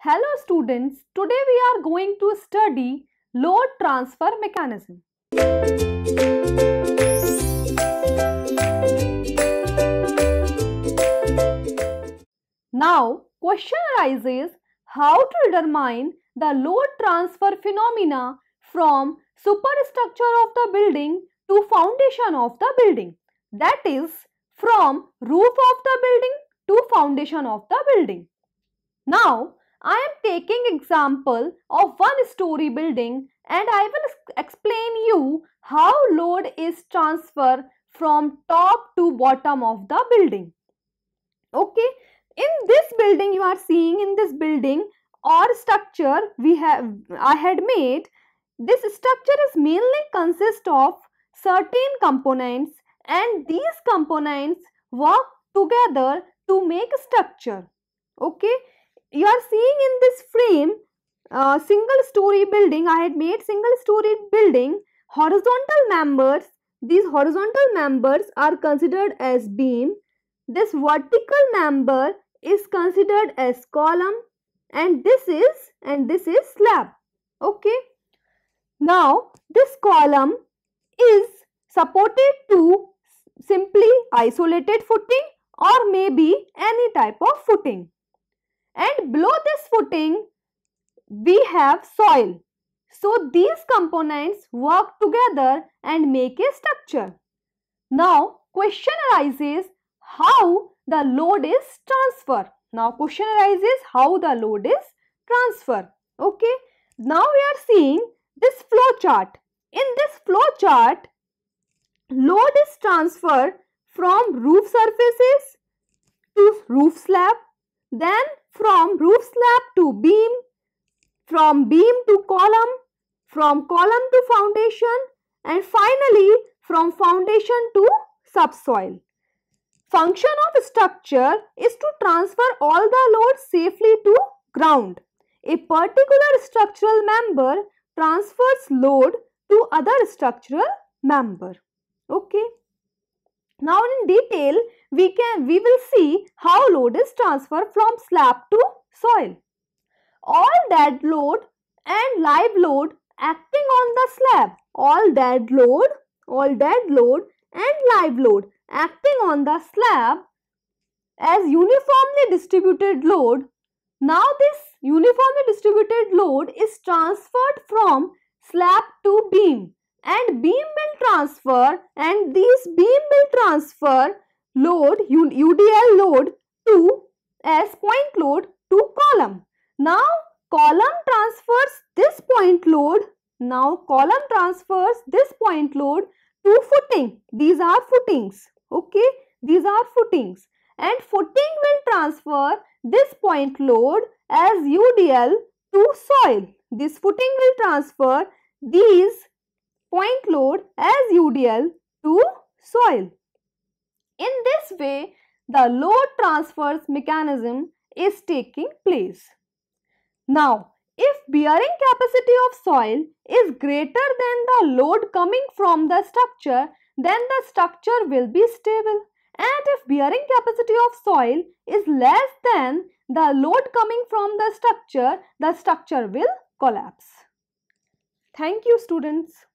Hello students, today we are going to study load transfer mechanism. Now question arises how to determine the load transfer phenomena from superstructure of the building to foundation of the building that is from roof of the building to foundation of the building. Now I am taking example of one story building and I will explain you how load is transferred from top to bottom of the building. Okay, in this building you are seeing in this building or structure we have I had made this structure is mainly consist of certain components and these components work together to make structure. Okay, you are seeing in this frame uh, single story building I had made single story building horizontal members these horizontal members are considered as beam this vertical member is considered as column and this is and this is slab okay now this column is supported to simply isolated footing or maybe any type of footing and below this footing we have soil. So these components work together and make a structure. Now question arises how the load is transferred. Now question arises how the load is transferred. Okay. Now we are seeing this flow chart. In this flow chart, load is transferred from roof surfaces to roof slab then from roof slab to beam, from beam to column, from column to foundation and finally from foundation to subsoil. Function of structure is to transfer all the load safely to ground. A particular structural member transfers load to other structural member. Okay. Now in detail, we, can, we will see how load is transferred from slab to soil. All dead load and live load acting on the slab. All dead load, all dead load and live load acting on the slab as uniformly distributed load. Now this uniformly distributed load is transferred from slab to beam and beam will transfer and these beam will transfer load UDL load to as point load to column. Now column transfers this point load. Now column transfers this point load to footing. These are footings. Okay. These are footings. And footing will transfer this point load as UDL to soil. This footing will transfer these point load as UDL to soil. In this way, the load transfers mechanism is taking place. Now, if bearing capacity of soil is greater than the load coming from the structure, then the structure will be stable. And if bearing capacity of soil is less than the load coming from the structure, the structure will collapse. Thank you students.